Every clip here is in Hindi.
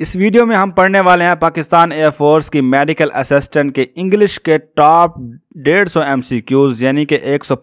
इस वीडियो में हम पढ़ने वाले हैं पाकिस्तान एयरफोर्स की मेडिकल असिस्टेंट के इंग्लिश के टॉप डेढ़ सौ एम सी क्यूज़ यानी कि एक सौ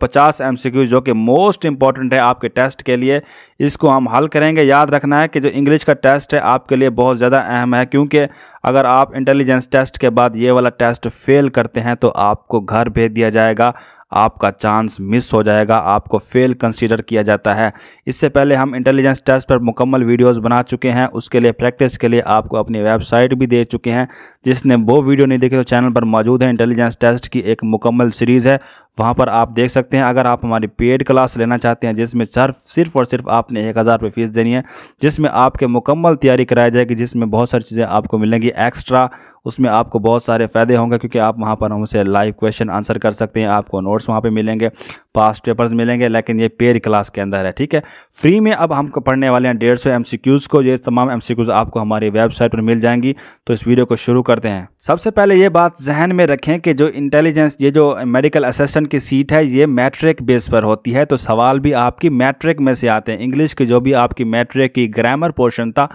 सी क्यूज जो कि मोस्ट इंपॉर्टेंट है आपके टेस्ट के लिए इसको हम हल करेंगे याद रखना है कि जो इंग्लिश का टेस्ट है आपके लिए बहुत ज़्यादा अहम है क्योंकि अगर आप इंटेलिजेंस टेस्ट के बाद ये वाला टेस्ट फेल करते हैं तो आपको घर भेज दिया जाएगा आपका चांस मिस हो जाएगा आपको फेल कंसीडर किया जाता है इससे पहले हम इंटेलिजेंस टेस्ट पर मुकम्मल वीडियोस बना चुके हैं उसके लिए प्रैक्टिस के लिए आपको अपनी वेबसाइट भी दे चुके हैं जिसने वो वीडियो नहीं देखे तो चैनल पर मौजूद है इंटेलिजेंस टेस्ट की एक मुकम्मल मुकम्मल सीरीज़ है वहाँ पर आप देख सकते हैं अगर आप हमारी पेड क्लास लेना चाहते हैं जिसमें सर सिर्फ और सिर्फ आपने एक हज़ार रुपये फ़ीस देनी है जिसमें आपके मुकम्मल तैयारी कराई जाएगी जिसमें बहुत सारी चीज़ें आपको मिलेंगी एक्स्ट्रा उसमें आपको बहुत सारे फ़ायदे होंगे क्योंकि आप वहाँ पर हमसे लाइव क्वेश्चन आंसर कर सकते हैं आपको नोट्स वहाँ पर मिलेंगे पास्ट पेपर्स मिलेंगे लेकिन ये पेड क्लास के अंदर है ठीक है फ्री में अब हम पढ़ने वाले हैं डेढ़ सौ एम को ये तमाम एम आपको हमारी वेबसाइट पर मिल जाएंगी तो इस वीडियो को शुरू करते हैं सबसे पहले ये बात जहन में रखें कि जो इंटेलिजेंस ये जो मेडिकल असिस्टेंट की सीट है ये मैट्रिक बेस पर होती है तो सवाल भी आपकी मैट्रिक में से आते हैं इंग्लिश की जो भी आपकी मैट्रिक की ग्रामर पोर्शन था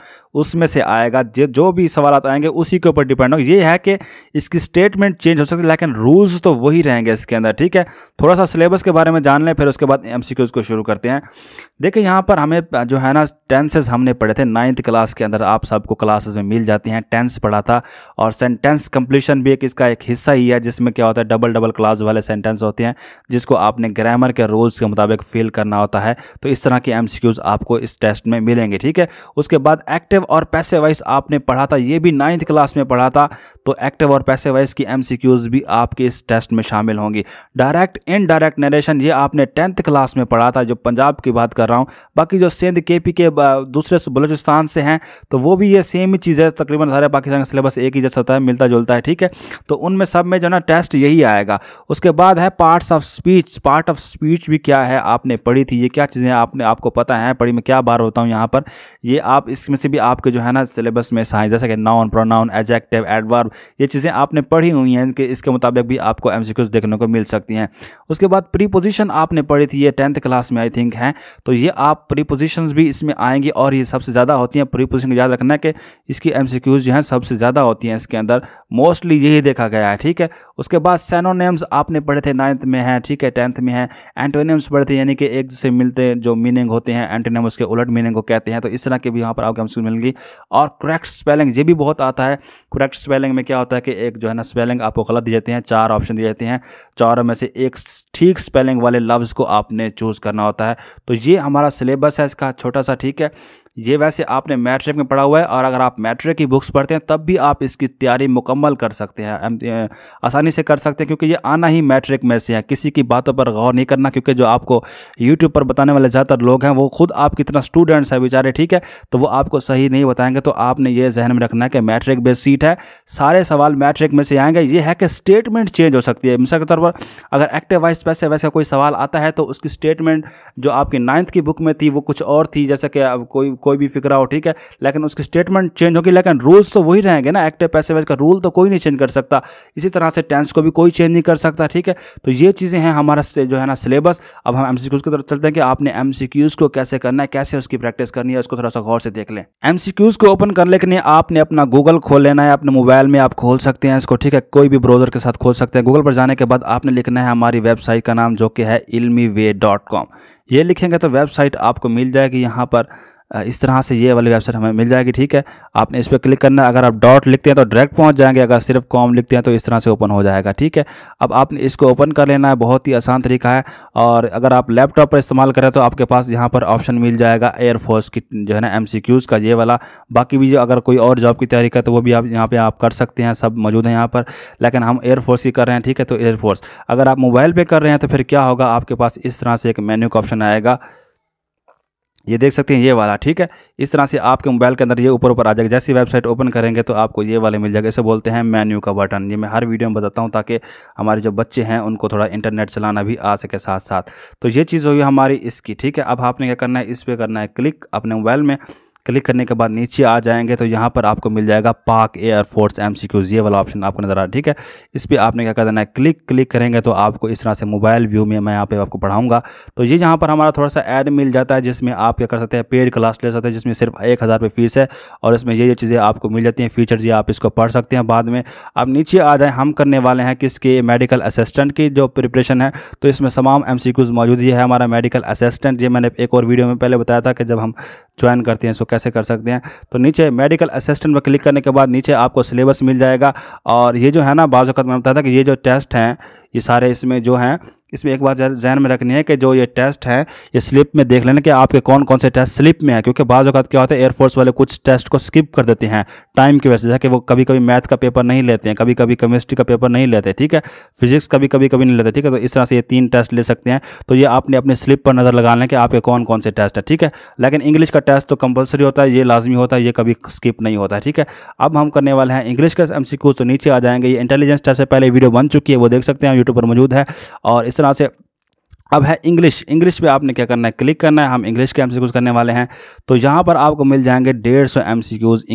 उसमें से आएगा जो भी सवाल आएंगे उसी के ऊपर डिपेंड होगा ये है कि इसकी स्टेटमेंट चेंज हो सकती है लेकिन रूल्स तो वही रहेंगे इसके अंदर ठीक है थोड़ा सा सिलेबस के बारे में जान लें फिर उसके बाद एम को शुरू करते हैं देखिए यहाँ पर हमें जो है ना टेंसेज हमने पढ़े थे नाइन्थ क्लास के अंदर आप सबको क्लासेस में मिल जाती हैं टेंस पढ़ा था और सेंटेंस कंप्लीशन भी एक इसका एक हिस्सा ही है जिसमें क्या होता है डबल डबल क्लास वाले सेंटेंस होते हैं जिसको आपने ग्रामर के रूल्स के मुताबिक फिल करना होता है तो इस तरह के एम आपको इस टेस्ट में मिलेंगे ठीक है उसके बाद एक्टिव और पैसे वाइज आपने पढ़ा था ये भी नाइन्थ क्लास में पढ़ा था तो एक्टिव और पैसे वाइज की एम भी आपके इस टेस्ट में शामिल होंगी डायरेक्ट इनडायरेक्ट नरेशन ये आपने टेंथ क्लास में पढ़ा था जो पंजाब की बात कर रहा हूँ बाकी जो सिंध के पी के दूसरे बलोचिस्तान से हैं तो वो भी ये सेम ही चीज़ है तकरीबन सारे पाकिस्तान का सिलेबस एक ही जैसा होता है मिलता जुलता है ठीक है तो उनमें सब में जो ना टेस्ट यही आएगा जाएगा उसके बाद है parts of speech part of speech भी क्या है आपने पढ़ी थी ये क्या चीज़ें आपने आपको पता है पढ़ी मैं क्या बार होता हूँ यहाँ पर ये आप इसमें से भी आपके जो है ना सिलेबस में सहाय जैसे कि नाउन प्रोनाउन एजेक्टिव एडवर्ब ये चीज़ें आपने पढ़ी हुई हैं कि इसके मुताबिक भी आपको एम देखने को मिल सकती हैं उसके बाद प्रीपोजिशन आपने पढ़ी थी ये टेंथ क्लास में आई थिंक हैं तो ये आप प्रीपोजिशन भी इसमें आएंगी और ये सबसे ज़्यादा होती हैं प्रीपोजिशन याद रखना कि इसकी एम जो हैं सबसे ज़्यादा होती हैं इसके अंदर मोस्टली यही देखा गया है ठीक है उसके बाद सैनोन एंटोनियम्स आपने पढ़े थे नाइन्थ में है ठीक है टेंथ में है एंटोनियम्स पढ़े थे यानी कि एक से मिलते जो मीनिंग होते हैं एंटोनियम उसके उलट मीनिंग को कहते हैं तो इस तरह के भी यहाँ पर आपके हमसे मिलेंगी और करेक्ट स्पेलिंग ये भी बहुत आता है करेक्ट स्पेलिंग में क्या होता है कि एक जो है ना स्पेलिंग आपको गलत दी जाती हैं चार ऑप्शन दिए जाते हैं चारों में से एक ठीक स्पेलिंग वाले लफ्ज़ को आपने चूज़ करना होता है तो ये हमारा सिलेबस है इसका छोटा सा ठीक है ये वैसे आपने मैट्रिक में पढ़ा हुआ है और अगर आप मैट्रिक की बुक्स पढ़ते हैं तब भी आप इसकी तैयारी मुकम्मल कर सकते हैं आसानी से कर सकते हैं क्योंकि ये आना ही मैट्रिक में से है किसी की बातों पर गौर नहीं करना क्योंकि जो आपको यूट्यूब पर बताने वाले ज़्यादातर लोग हैं वो खुद आप कितना स्टूडेंट्स हैं बेचारे ठीक है तो वो आपको सही नहीं बताएंगे तो आपने ये जहन में रखना है कि मैट्रिक बेस्ड सीट है सारे सवाल मैट्रिक में से आएंगे ये है कि स्टेटमेंट चेंज हो सकती है मिसाल के तौर पर अगर एक्टिव वाइस पैसे वैसे कोई सवाल आता है तो उसकी स्टेटमेंट जो आपकी नाइन्थ की बुक में थी वो कुछ और थी जैसे कि अब कोई कोई भी फिक्रा हो ठीक है लेकिन उसकी स्टेटमेंट चेंज होगी लेकिन रूल्स तो वही रहेंगे ना एक्टिव पैसे वैसे का रूल तो कोई नहीं चेंज कर सकता इसी तरह से टेंस को भी कोई चेंज नहीं नहीं कर सकता ठीक है तो ये चीज़ें हैं हमारा जो है ना सिलेबस अब हम एम सी क्यूज़ की तरफ चलते हैं कि आपने एम सी क्यूज़ को कैसे करना है कैसे उसकी प्रैक्टिस करनी है उसको थोड़ा सा गौर से देख लें एम सी क्यूज़ को ओपन करने के लिए आपने अपना गूगल खोल लेना है अपने मोबाइल में आप खोल सकते हैं इसको ठीक है कोई भी ब्राउजर के साथ खोल सकते हैं गूगल पर जाने के बाद आपने लिखना है हमारी वेबसाइट का नाम जो कि है इलमी ये लिखेंगे तो वेबसाइट आपको मिल जाएगी यहाँ पर इस तरह से ये वाली वेबसाइट हमें मिल जाएगी ठीक है आपने इस पर क्लिक करना अगर आप डॉट लिखते हैं तो डायरेक्ट पहुंच जाएंगे अगर सिर्फ कॉम लिखते हैं तो इस तरह से ओपन हो जाएगा ठीक है अब आपने इसको ओपन कर लेना है बहुत ही आसान तरीका है और अगर आप लैपटॉप पर इस्तेमाल करें तो आपके पास यहाँ पर ऑप्शन मिल जाएगा एयरफोर्स की जो है ना एम का ये वाला बाकी भी जो अगर कोई और जॉब की तैयारी करें तो वो भी आप यहाँ पर आप कर सकते हैं सब मौजूद हैं यहाँ पर लेकिन हम एयरफोर्स की कर रहे हैं ठीक है तो एयरफोर्स अगर आप मोबाइल पर कर रहे हैं तो फिर क्या होगा आपके पास इस तरह से एक मेन्यू का ऑप्शन आएगा ये देख सकते हैं ये वाला ठीक है इस तरह से आपके मोबाइल के अंदर ये ऊपर ऊपर आ जाएगा जैसे वेबसाइट ओपन करेंगे तो आपको ये वाले मिल जाएगा इसे बोलते हैं मेन्यू का बटन ये मैं हर वीडियो में बताता हूँ ताकि हमारे जो बच्चे हैं उनको थोड़ा इंटरनेट चलाना भी आ सके साथ साथ तो ये चीज़ होगी हमारी इसकी ठीक है अब आपने क्या करना है इस पर करना है क्लिक अपने मोबाइल में क्लिक करने के बाद नीचे आ जाएंगे तो यहाँ पर आपको मिल जाएगा पाक एयरफोर्स एम सी क्यूज ये वाला ऑप्शन आपको नज़र आ रहा है ठीक है इस पर आपने क्या कर देना है क्लिक क्लिक करेंगे तो आपको इस तरह से मोबाइल व्यू में मैं यहाँ पे आपको पढ़ाऊँगा तो ये यहाँ पर हमारा थोड़ा सा ऐड मिल जाता है जिसमें आप क्या कर सकते हैं पेड क्लास ले सकते हैं जिसमें सिर्फ एक हज़ार रुपये फीस है और इसमें ये ये चीज़ें आपको मिल जाती हैं फीचर्स ये आप इसको पढ़ सकते हैं बाद में अब नीचे आ जाए हम करने वाले हैं किसके मेडिकल असिस्टेंट की जो प्रिपरेशन है तो इसमें तमाम एम सी क्यूज़ मौजूद ये है हमारा मेडिकल असिस्टेंट ये मैंने एक और वीडियो में पहले बताया था कि जब हम ज्वाइन करते हैं कैसे कर सकते हैं तो नीचे मेडिकल असिस्टेंट पर क्लिक करने के बाद नीचे आपको सिलेबस मिल जाएगा और ये जो है ना बाज़ मैंने बताया था कि ये जो टेस्ट हैं ये सारे इसमें जो हैं इसमें एक बात जहन में रखनी है कि जो ये टेस्ट है ये स्लिप में देख लेना कि आपके कौन कौन से टेस्ट स्लिप में है क्योंकि बाज़ अवत क्या होता है एयरफोर्स वाले कुछ टेस्ट को स्किप कर देते हैं टाइम की वजह से जैसे कि वो कभी कभी मैथ का पेपर नहीं लेते हैं कभी कभी केमिस्ट्री का पेपर नहीं लेते ठीक है फिजिक्स कभी कभी कभी नहीं लेते ठीक है तो इस तरह से ये तीन टेस्ट ले सकते हैं तो ये आपने अपने स्लिप पर नज़र लगा लें कि आपके कौन कौन से टेस्ट है ठीक है लेकिन इंग्लिश का टेस्ट तो कंपलसरी होता है ये लाजमी होता है ये कभी स्किप नहीं होता है ठीक है अब हम करने वाले हैं इंग्लिश का एम तो नीचे आ जाएंगे ये इंटेलिजेंस टेस्ट से पहले वीडियो बन चुकी है वो देख सकते हैं यूट्यूब पर मौजूद है और इस तरह से अब है इंग्लिश इंग्लिश पे आपने क्या करना है क्लिक करना है हम इंग्लिश के एमसीक्यूज करने वाले हैं तो यहाँ पर आपको मिल जाएंगे डेढ़ सौ एम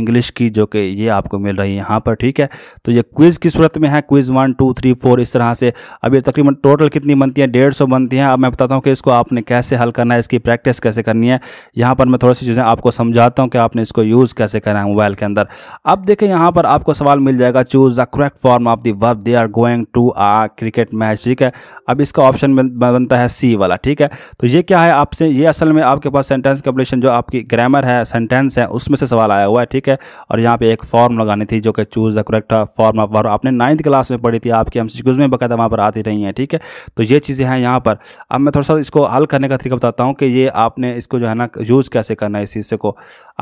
इंग्लिश की जो कि ये आपको मिल रही है यहाँ पर ठीक है तो ये क्विज़ की सूरत में है quiz one two three four इस तरह से अब ये तकरीबन टोटल कितनी बनती है डेढ़ सौ बनती हैं अब मैं बताता हूँ कि इसको आपने कैसे हल करना है इसकी प्रैक्टिस कैसे करनी है यहाँ पर मैं थोड़ी सी चीज़ें आपको समझाता हूँ कि आपने इसको यूज़ कैसे करना है मोबाइल के अंदर अब देखें यहाँ पर आपको सवाल मिल जाएगा choose the correct form of the verb they are going to a cricket match ठीक है अब इसका ऑप्शन बनता है है सी वाला ठीक है तो ये क्या है आपसे ये असल में आपके पास सेंटेंस कंप्लीशन जो आपकी ग्रामर है सेंटेंस है उसमें से सवाल आया हुआ है ठीक है और यहाँ पे एक फॉर्म लगानी थी जो कि choose the correct form of verb आपने नाइन्थ क्लास में पढ़ी थी आपकी हम सिक्स में बकायदा वहाँ पर आती रही हैं ठीक है तो ये चीज़ें हैं यहाँ पर अब मैं थोड़ा सा इसको हल करने का तरीका बताता हूँ कि ये आपने इसको जो है ना यूज़ कैसे करना है इस चीज़ को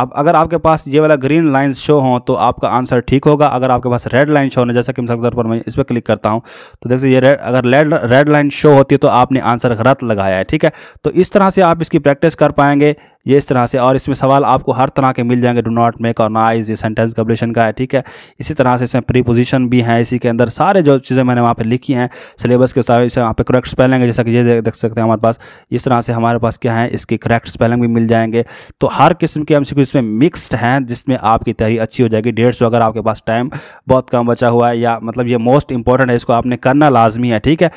अब अगर आपके पास ये वाला ग्रीन लाइन शो हों तो आपका आंसर ठीक होगा अगर आपके पास रेड लाइन शो होने जैसा कि मिसाल के तौर पर मैं इस पर क्लिक करता हूँ तो देखिए ये रेड अगर रेड लाइन शो होती है तो आपने आंसर गलत लगाया है ठीक है तो इस तरह से आप इसकी प्रैक्टिस कर पाएंगे ये इस तरह से और इसमें सवाल आपको हर तरह के मिल जाएंगे डू नॉट मेक और नाइज ये सेंटेंस कब्लेशन का है ठीक है इसी तरह से इसमें प्रीपोजिशन भी हैं इसी के अंदर सारे जो चीज़ें मैंने वहाँ पर लिखी हैं सिलेबस के साथ इसे वहाँ पर करेक्ट स्पेलिंग है जैसा कि ये देख सकते हैं हमारे पास इस तरह से हमारे पास क्या है इसके करेक्ट स्पेलिंग भी मिल जाएंगे तो हर किस्म के एम इसमें मिक्सड हैं जिसमें आपकी तैयारी अच्छी हो जाएगी डेढ़ सौ अगर आपके पास टाइम बहुत कम बचा हुआ है या मतलब ये मोस्ट इंपॉर्टेंट है इसको आपने करना लाजमी है ठीक है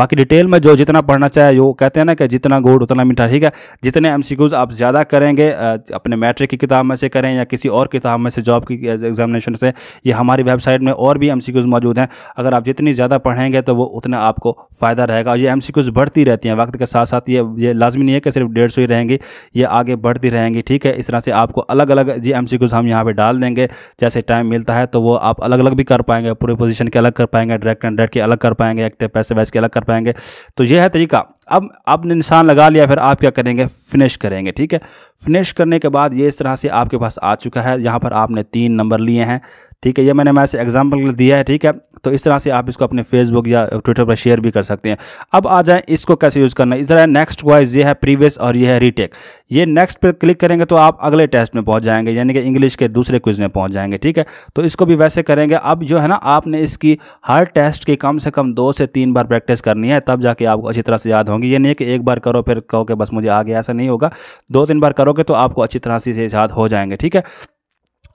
बाकी डिटेल में जो जितना पढ़ना चाहे वो कहते हैं ना कि जितना गुड उतना मीठा ठीक है जितने एम आप ज़्यादा करेंगे अपने मैट्रिक की किताब में से करें या किसी और किताब में से जॉब की एग्जामिनेशन से ये हमारी वेबसाइट में और भी एम मौजूद हैं अगर आप जितनी ज़्यादा पढ़ेंगे तो वो उतना आपको फ़ायदा रहेगा और ये एम बढ़ती रहती हैं वक्त के साथ साथ ये ये लाजमी नहीं है कि सिर्फ डेढ़ सौ ही रहेंगी ये आगे बढ़ती रहेंगी ठीक है इस तरह से आपको अलग अलग जी एम हम यहाँ पर डाल देंगे जैसे टाइम मिलता है तो वो आप अलग अलग भी कर पाएंगे पूरे पोजिशन के अलग कर पाएंगे डायरेक्ट एंड डायरेक्ट के अलग कर पाएंगे एक्टिव पैसे वैसे के अलग कर पाएंगे तो ये है तरीका अब आपने निशान लगा लिया फिर आप क्या करेंगे फिनिश करेंगे ठीक है है फिनिश करने के बाद ये इस तरह से आपके पास आ चुका है यहाँ पर आपने तीन नंबर लिए हैं ठीक है ये मैंने मैं से एग्जाम्पल दिया है ठीक है तो इस तरह से आप इसको अपने फेसबुक या ट्विटर पर शेयर भी कर सकते हैं अब आ जाए इसको कैसे यूज़ करना इस तरह नेक्स्ट वाइज ये है प्रीवियस और ये है रीटेक ये नेक्स्ट पर क्लिक करेंगे तो आप अगले टेस्ट में पहुंच जाएंगे यानी कि इंग्लिश के दूसरे क्विज में पहुंच जाएंगे ठीक है तो इसको भी वैसे करेंगे अब जो है ना आपने इसकी हर टेस्ट की कम से कम दो से तीन बार प्रैक्टिस करनी है तब जाके आपको अच्छी तरह से याद होंगी ये नहीं कि एक बार करो फिर कहो कि बस मुझे आ गया ऐसा नहीं होगा दो तीन बार करोगे तो आपको अच्छी तरह से याद हो जाएंगे ठीक है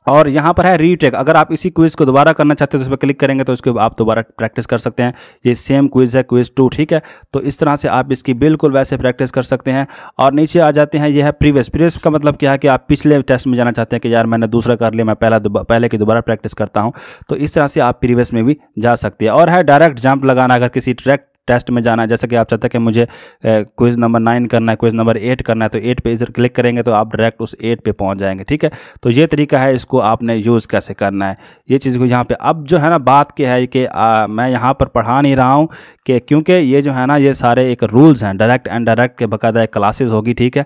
और यहाँ पर है रीटेक अगर आप इसी क्विज़ को दोबारा करना चाहते हैं तो इस पर क्लिक करेंगे तो इसको आप दोबारा प्रैक्टिस कर सकते हैं ये सेम क्विज़ है क्विज़ टू ठीक है तो इस तरह से आप इसकी बिल्कुल वैसे प्रैक्टिस कर सकते हैं और नीचे आ जाते हैं यह है प्रीवियस प्रीवियस का मतलब क्या है कि आप पिछले टेस्ट में जाना चाहते हैं कि यार मैंने दूसरा कर लिया मैं पहला पहले की दोबारा प्रैक्टिस करता हूँ तो इस तरह से आप प्रीवियस में भी जा सकते हैं और है डायरेक्ट जंप लगाना अगर किसी ट्रैक टेस्ट में जाना है जैसे कि आप चाहते हैं कि मुझे क्विज़ नंबर नाइन करना है क्विज़ नंबर एट करना है तो एट पे इधर क्लिक करेंगे तो आप डायरेक्ट उस एट पे पहुंच जाएंगे ठीक है तो ये तरीका है इसको आपने यूज़ कैसे करना है ये चीज़ को यहाँ पर अब जो है ना बात की है कि आ, मैं यहाँ पर पढ़ा नहीं रहा हूँ कि क्योंकि ये जो है ना ये सारे एक रूल्स हैं डायरेक्ट एंड डायरेक्ट के बकायदा एक क्लासेज होगी ठीक है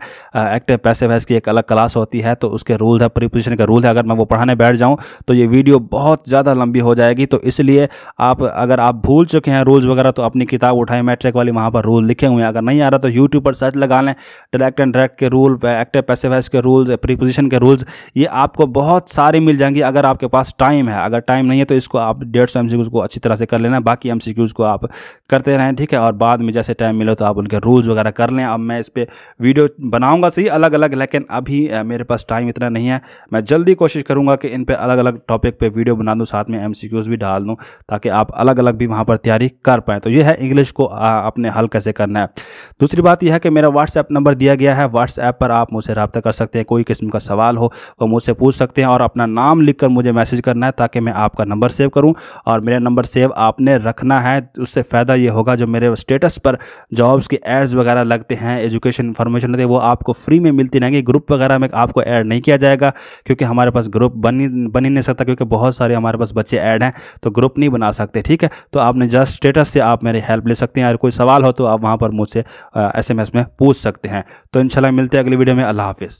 एक्टिव पैसे वैस की एक अलग क्लास होती है तो उसके रूल है प्रीपोजिशन का रूल है अगर मैं वो पढ़ाने बैठ जाऊँ तो ये वीडियो बहुत ज़्यादा लंबी हो जाएगी तो इसलिए आप अगर आप भूल चुके हैं रूल्स वगैरह तो अपनी किताब किताब उठाएं मैट्रिक वाली वहाँ पर रूल लिखे हुए हैं अगर नहीं आ रहा तो यूट्यूब पर सर्च लगा लें डायरेक्ट एंड डायरेक्ट के रूल एक्टिव पैसिवाइज के रूल्स प्रीपोजिशन के रूल्स ये आपको बहुत सारे मिल जाएंगे अगर आपके पास टाइम है अगर टाइम नहीं है तो इसको आप डेढ़ सौ एम को अच्छी तरह से कर लेना बाकी एम को आप करते रहें ठीक है और बाद में जैसे टाइम मिले तो आप उनके रूल्स वगैरह कर लें अब मैं इस पर वीडियो बनाऊँगा सही अलग अलग लेकिन अभी मेरे पास टाइम इतना नहीं है मैं जल्दी कोशिश करूँगा कि इन पर अलग अलग टॉपिक पर वीडियो बना दूँ साथ में एम भी डाल दूँ ताकि आप अलग अलग भी वहाँ पर तैयारी कर पाएँ तो ये है इंग्लिश इसको आपने हल कैसे करना है दूसरी बात यह है कि मेरा व्हाट्सएप नंबर दिया गया है व्हाट्सएप पर आप मुझसे रबता कर सकते हैं कोई किस्म का सवाल हो वो तो मुझसे पूछ सकते हैं और अपना नाम लिख कर मुझे मैसेज करना है ताकि मैं आपका नंबर सेव करूँ और मेरा नंबर सेव आपने रखना है उससे फ़ायदा ये होगा जो मेरे स्टेटस पर जॉब्स के एड्स वगैरह लगते हैं एजुकेशन इन्फॉर्मेशन लगते वो आपको फ्री में मिलती रहेंगी ग्रुप वगैरह में आपको ऐड नहीं किया जाएगा क्योंकि हमारे पास ग्रुप बन बन ही नहीं सकता क्योंकि बहुत सारे हमारे पास बच्चे ऐड हैं तो ग्रुप नहीं बना सकते ठीक है तो आपने जस्ट स्टेटस से आप मेरी हेल्प हेल्प ले सकते हैं अगर कोई सवाल हो तो आप वहाँ पर मुझसे एस में पूछ सकते हैं तो इनशाला मिलते हैं अगली वीडियो में अल्लाह हाफिज़